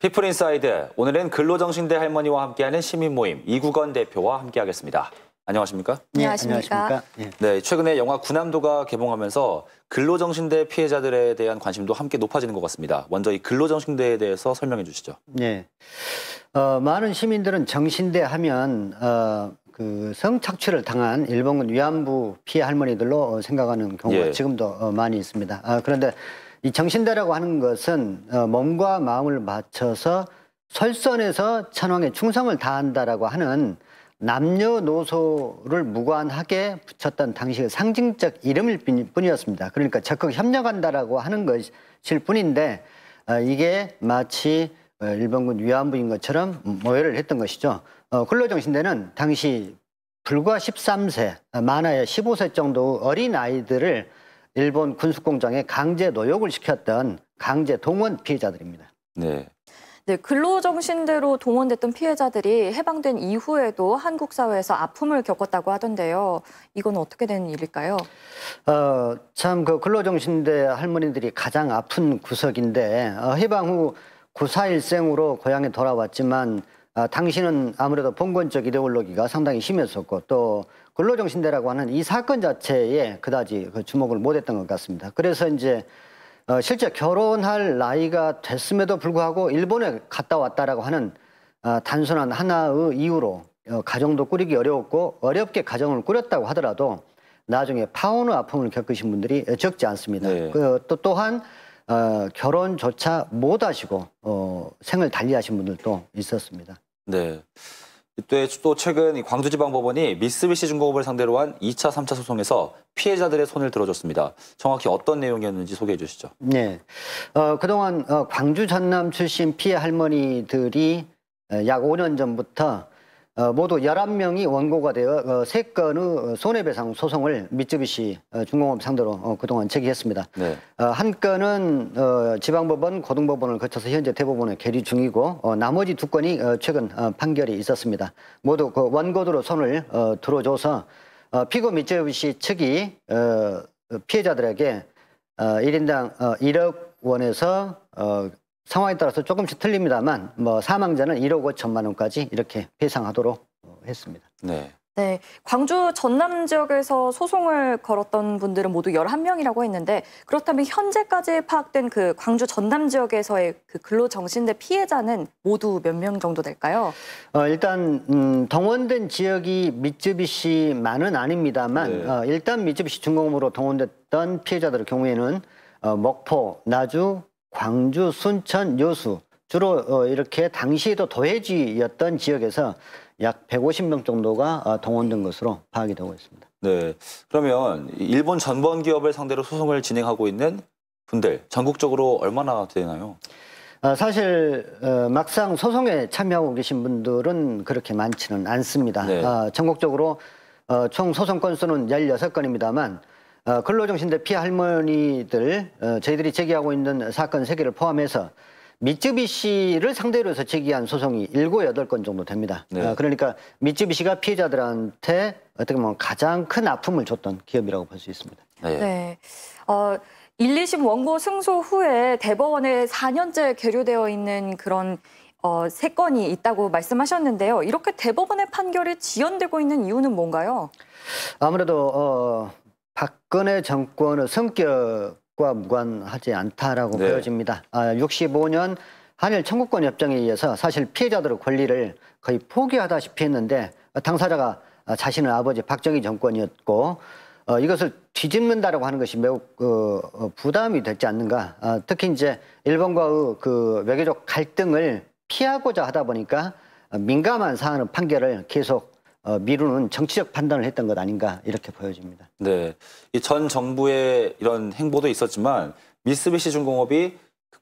피플 인사이드 오늘은 근로정신대 할머니와 함께하는 시민 모임 이구건 대표와 함께하겠습니다. 안녕하십니까? 네, 안녕하십니까? 예. 네, 최근에 영화 군함도가 개봉하면서 근로정신대 피해자들에 대한 관심도 함께 높아지는 것 같습니다. 먼저 이 근로정신대에 대해서 설명해 주시죠. 네, 어, 많은 시민들은 정신대 하면 어, 그 성착취를 당한 일본군 위안부 피해 할머니들로 어, 생각하는 경우가 예. 지금도 어, 많이 있습니다. 아, 그런데 이 정신대라고 하는 것은 어, 몸과 마음을 맞춰서 설선에서 천황에 충성을 다한다라고 하는 남녀노소를 무관하게 붙였던 당시의 상징적 이름일 뿐이었습니다. 그러니까 적극 협력한다라고 하는 것일 뿐인데 어, 이게 마치 어, 일본군 위안부인 것처럼 모여를 했던 것이죠. 근로정신대는 당시 불과 13세, 만화에 15세 정도 어린 아이들을 일본 군수공장에 강제 노역을 시켰던 강제 동원 피해자들입니다. 네. 네, 근로 정신대로 동원됐던 피해자들이 해방된 이후에도 한국 사회에서 아픔을 겪었다고 하던데요. 이건 어떻게 된 일일까요? 어, 참그 근로 정신대 할머니들이 가장 아픈 구석인데 어, 해방 후 구사일생으로 고향에 돌아왔지만 아, 당신은 아무래도 봉건적 이데올로기가 상당히 심했었고 또 근로정신대라고 하는 이 사건 자체에 그다지 그 주목을 못했던 것 같습니다. 그래서 이제 어, 실제 결혼할 나이가 됐음에도 불구하고 일본에 갔다 왔다라고 하는 어, 단순한 하나의 이유로 어, 가정도 꾸리기 어려웠고 어렵게 가정을 꾸렸다고 하더라도 나중에 파혼의 아픔을 겪으신 분들이 적지 않습니다. 네. 그, 또 또한 어, 결혼조차 못하시고 어, 생을 달리하신 분들도 있었습니다. 네. 또 최근 광주지방법원이 미쓰비시 중공업을 상대로 한 2차, 3차 소송에서 피해자들의 손을 들어줬습니다. 정확히 어떤 내용이었는지 소개해 주시죠. 네. 어, 그동안 어, 광주 전남 출신 피해 할머니들이 약 5년 전부터 어, 모두 11명이 원고가 되어 어, 세건의 어, 손해배상 소송을 미쯔비시 중공업 상대로 그동안 제기했습니다. 네. 한 건은 지방법원, 고등법원을 거쳐서 현재 대법원에 계류 중이고 나머지 두 건이 최근 판결이 있었습니다. 모두 그 원고들로 손을 들어줘서 피고 미쯔비시 측이 피해자들에게 일인당 1억 원에서 상황에 따라서 조금씩 틀립니다만 뭐 사망자는 1억 5천만 원까지 이렇게 배상하도록 했습니다. 네. 네, 광주 전남 지역에서 소송을 걸었던 분들은 모두 11명이라고 했는데 그렇다면 현재까지 파악된 그 광주 전남 지역에서의 그 근로정신대 피해자는 모두 몇 명 정도 될까요? 어, 일단 음, 동원된 지역이 미쯔비시만은 아닙니다만 네. 어, 일단 미쯔비시 중공업으로 동원됐던 피해자들의 경우에는 어, 목포, 나주, 광주, 순천, 여수 주로 어, 이렇게 당시에도 도해지였던 지역에서 약 150명 정도가 어, 동원된 것으로 파악이 되고 있습니다. 네, 그러면 일본 전범 기업을 상대로 소송을 진행하고 있는 분들 전국적으로 얼마나 되나요? 어, 사실 막상 소송에 참여하고 계신 분들은 그렇게 많지는 않습니다. 네. 전국적으로 총 소송 건수는 16건입니다만 어, 근로정신대 피해 할머니들 어, 저희들이 제기하고 있는 사건 세개를 포함해서 미쯔비씨를 상대로 해서 제기한 소송이 일곱 여덟 건 정도 됩니다. 어, 네. 그러니까 미쯔비씨가 피해자들한테 어떻게 보면 가장 큰 아픔을 줬던 기업이라고 볼 수 있습니다. 네. 네. 어, 1, 2심 원고 승소 후에 대법원에 4년째 계류되어 있는 그런 어, 세 건이 있다고 말씀하셨는데요. 이렇게 대법원의 판결이 지연되고 있는 이유는 뭔가요? 아무래도 어, 박근혜 정권의 성격과 무관하지 않다라고 네. 보여집니다. 아, 65년 한일 청구권 협정에 의해서 사실 피해자들의 권리를 거의 포기하다시피 했는데 어, 당사자가 어, 자신의 아버지 박정희 정권이었고 어, 이것을 뒤집는다라고 하는 것이 매우 어, 어 부담이 되지 않는가. 어, 특히 이제 일본과의 그 외교적 갈등을 피하고자 하다 보니까 민감한 사안의 판결을 계속 어, 미루는 정치적 판단을 했던 것 아닌가 이렇게 보여집니다. 네, 전 정부의 이런 행보도 있었지만 미쓰비시 중공업이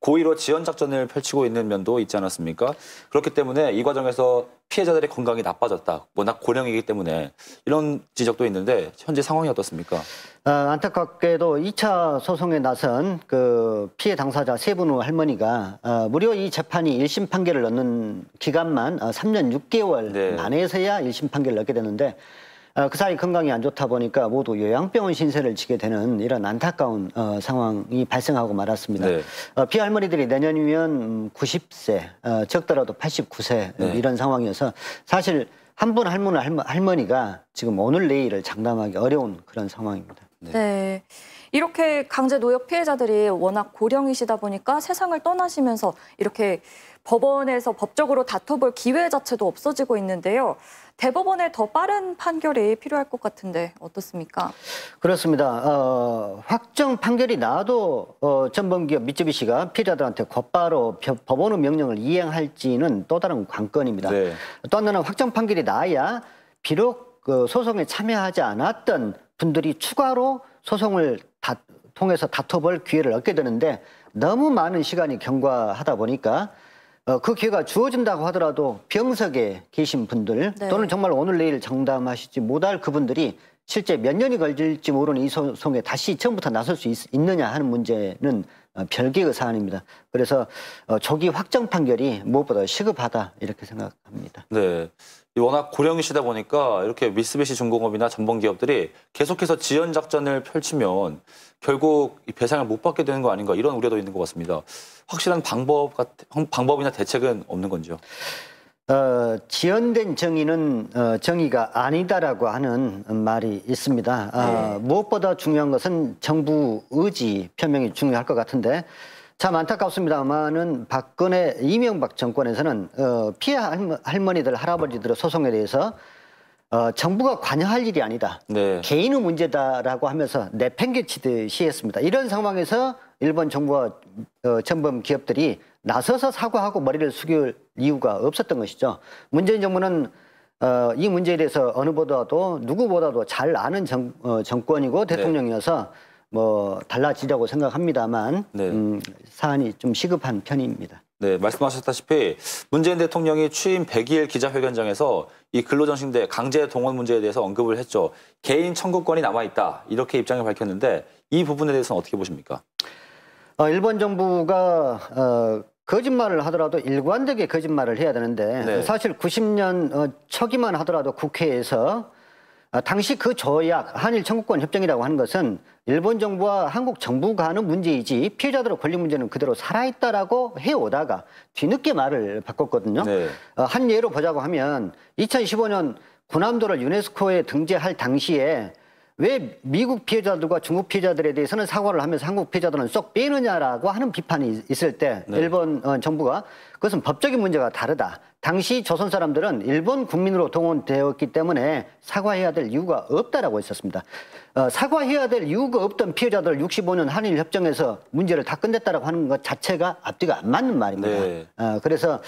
고의로 지연 작전을 펼치고 있는 면도 있지 않았습니까? 그렇기 때문에 이 과정에서 피해자들의 건강이 나빠졌다. 워낙 고령이기 때문에 이런 지적도 있는데 현재 상황이 어떻습니까? 어, 안타깝게도 2차 소송에 나선 그 피해 당사자 세 분의 할머니가 어, 무려 이 재판이 1심 판결을 넣는 기간만 어, 아, 3년 6개월 네. 만에서야 1심 판결을 넣게 되는데 어, 그 사이 건강이 안 좋다 보니까 모두 요양병원 신세를 지게 되는 이런 안타까운 어, 상황이 발생하고 말았습니다. 네. 어, 비할머니들이 내년이면 90세, 음, 어, 적더라도 89세 음, 네. 이런 상황이어서 사실 한분 할머니, 할머니가 지금 오늘 내일을 장담하기 어려운 그런 상황입니다. 네. 네. 이렇게 강제 노역 피해자들이 워낙 고령이시다 보니까 세상을 떠나시면서 이렇게 법원에서 법적으로 다퉈볼 기회 자체도 없어지고 있는데요. 대법원의 더 빠른 판결이 필요할 것 같은데 어떻습니까? 그렇습니다. 어, 확정 판결이 나도 어, 전범기업 미쯔비씨가 피해자들한테 곧바로 법원의 명령을 이행할지는 또 다른 관건입니다. 네. 또 하나는 확정 판결이 나야 비록 그 소송에 참여하지 않았던 분들이 추가로 소송을 다, 통해서 다퉈볼 기회를 얻게 되는데 너무 많은 시간이 경과하다 보니까 어, 그 기회가 주어진다고 하더라도 병석에 계신 분들 네. 또는 정말 오늘 내일 정담하시지 못할 그분들이 실제 몇 년이 걸릴지 모르는 이 소송에 다시 처음부터 나설 수 있, 느냐 하는 문제는 어, 별개의 사안입니다. 그래서 어, 조기 확정 판결이 무엇보다 시급하다 이렇게 생각합니다. 네. 워낙 고령이 시다 보니까 이렇게 미쓰비시 중공업이나 전범 기업들이 계속해서 지연 작전을 펼치면 결국 배상을 못 받게 되는 거 아닌가 이런 우려도 있는 것 같습니다. 확실한 방법 같, 방법이나 대책은 없는 건지요? 어, 지연된 정의는 어, 정의가 아니다라고 하는 말이 있습니다. 어, 네. 무엇보다 중요한 것은 정부 의지 표명이 중요할 것 같은데 참 안타깝습니다만은 박근혜 이명박 정권에서는 어, 피해 할머니들 할아버지들의 소송에 대해서 어, 정부가 관여할 일이 아니다. 네. 개인의 문제다라고 하면서 내팽개치듯이 했습니다. 이런 상황에서 일본 정부와 어, 전범 기업들이 나서서 사과하고 머리를 숙일 이유가 없었던 것이죠. 문재인 정부는 어, 이 문제에 대해서 어느보다도 누구보다도 잘 아는 정, 어, 정권이고 네. 대통령이어서 네. 뭐 달라지려고 생각합니다만 네. 음, 사안이 좀 시급한 편입니다. 네, 말씀하셨다시피 문재인 대통령이 취임 100일 기자회견장에서 이 근로정신대 강제 동원 문제에 대해서 언급을 했죠. 개인 청구권이 남아있다 이렇게 입장을 밝혔는데 이 부분에 대해서는 어떻게 보십니까? 어, 일본 정부가 어, 거짓말을 하더라도 일관되게 거짓말을 해야 되는데 네. 사실 90년 어, 초기만 하더라도 국회에서 아, 당시 그 조약, 한일 청구권 협정이라고 하는 것은 일본 정부와 한국 정부가 하는 문제이지 피해자들의 권리 문제는 그대로 살아있다라고 해오다가 뒤늦게 말을 바꿨거든요. 네. 어, 한 예로 보자고 하면 2015년 군함도를 유네스코에 등재할 당시에 왜 미국 피해자들과 중국 피해자들에 대해서는 사과를 하면서 한국 피해자들은 쏙 빼느냐라고 하는 비판이 있을 때 네. 일본 어, 정부가 그것은 법적인 문제가 다르다. 당시 조선 사람들은 일본 국민으로 동원되었기 때문에 사과해야 될 이유가 없다라고 했었습니다. 어, 사과해야 될 이유가 없던 피해자들 65년 한일 협정에서 문제를 다 끝냈다라고 하는 것 자체가 앞뒤가 안 맞는 말입니다. 네. 어, 그래서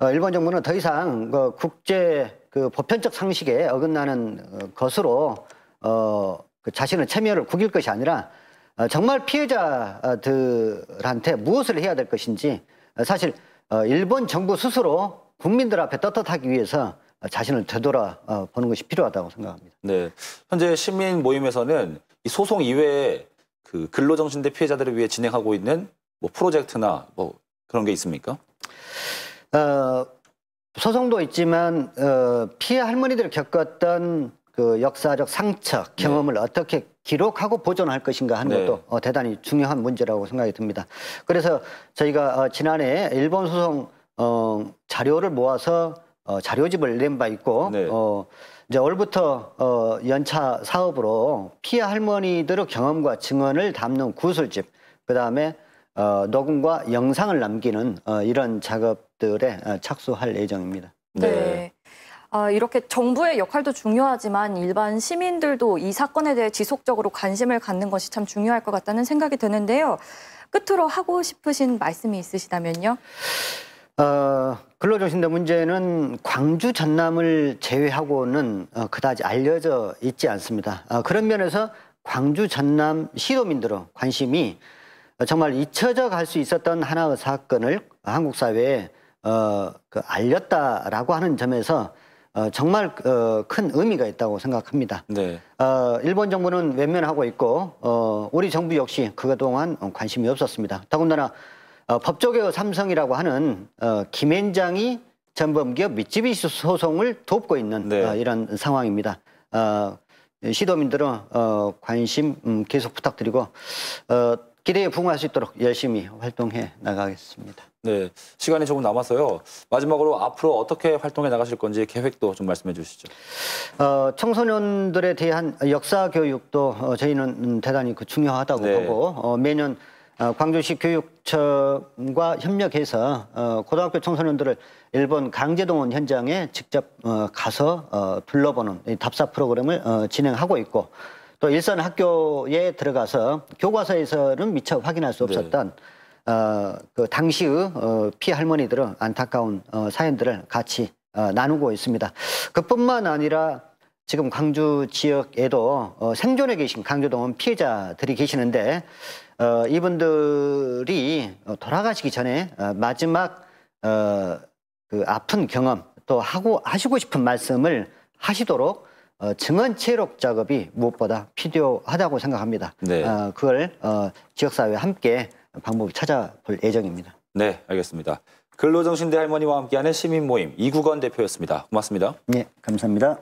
어, 일본 정부는 더 이상 그 국제 그 보편적 상식에 어긋나는 어, 것으로 어, 그 자신의 체면을 구길 것이 아니라 어, 정말 피해자들한테 무엇을 해야 될 것인지 어, 사실 어, 일본 정부 스스로 국민들 앞에 떳떳하기 위해서 자신을 되돌아 어, 보는 것이 필요하다고 생각합니다. 네. 현재 시민 모임에서는 이 소송 이외에 그 근로정신대 피해자들을 위해 진행하고 있는 뭐 프로젝트나 뭐 그런 게 있습니까? 어, 소송도 있지만 어, 피해 할머니들이 겪었던 그 역사적 상처 네. 경험을 네. 어떻게 기록하고 보존할 것인가 하는 네. 것도 어, 대단히 중요한 문제라고 생각이 듭니다. 그래서 저희가 어, 지난해 일본 소송 어, 자료를 모아서 어, 자료집을 낸 바 있고 네. 어, 이제 올부터 어, 연차 사업으로 피해 할머니들의 경험과 증언을 담는 구술집 그다음에 어, 녹음과 영상을 남기는 어, 이런 작업들에 어, 착수할 예정입니다. 네. 네. 아, 이렇게 정부의 역할도 중요하지만 일반 시민들도 이 사건에 대해 지속적으로 관심을 갖는 것이 참 중요할 것 같다는 생각이 드는데요. 끝으로 하고 싶으신 말씀이 있으시다면요. 어, 근로정신대 문제는 광주 전남을 제외하고는 어, 그다지 알려져 있지 않습니다. 어, 그런 면에서 광주 전남 시도민들의 관심이 어, 정말 잊혀져 갈 수 있었던 하나의 사건을 한국 사회에 어, 그 알렸다라고 하는 점에서 어, 정말 어, 큰 의미가 있다고 생각합니다. 네. 어, 일본 정부는 외면하고 있고 어, 우리 정부 역시 그동안 관심이 없었습니다. 더군다나 어, 법조계 삼성이라고 하는 어, 김앤장이 전범기업 미쯔비시 소송을 돕고 있는 네. 어, 이런 상황입니다. 어, 시도민들은 어, 관심 음, 계속 부탁드리고 어, 기대에 부응할 수 있도록 열심히 활동해 나가겠습니다. 네, 시간이 조금 남아서요. 마지막으로 앞으로 어떻게 활동해 나가실 건지 계획도 좀 말씀해 주시죠. 어, 청소년들에 대한 역사 교육도 어, 저희는 대단히 그 중요하다고 네. 보고 어, 매년 어, 광주시 교육청과 협력해서 어, 고등학교 청소년들을 일본 강제동원 현장에 직접 어, 가서 둘러보는 답사 프로그램을 진행하고 있고 또 일선 학교에 들어가서 교과서에서는 미처 확인할 수 네. 없었던 네. 그 당시의 피 할머니들의 안타까운 사연들을 같이 나누고 있습니다. 그뿐만 아니라 지금 광주 지역에도 생존에 계신 강제동원 피해자들이 계시는데 어, 이분들이 어, 돌아가시기 전에 어, 마지막 어, 그 아픈 경험 또 하고 하시고 싶은 말씀을 하시도록 어, 증언 체록 작업이 무엇보다 필요하다고 생각합니다. 네. 어, 그걸 어, 지역사회와 함께 방법을 찾아볼 예정입니다. 네, 알겠습니다. 근로정신대 할머니와 함께하는 시민 모임 이국원 대표였습니다. 고맙습니다. 네, 감사합니다.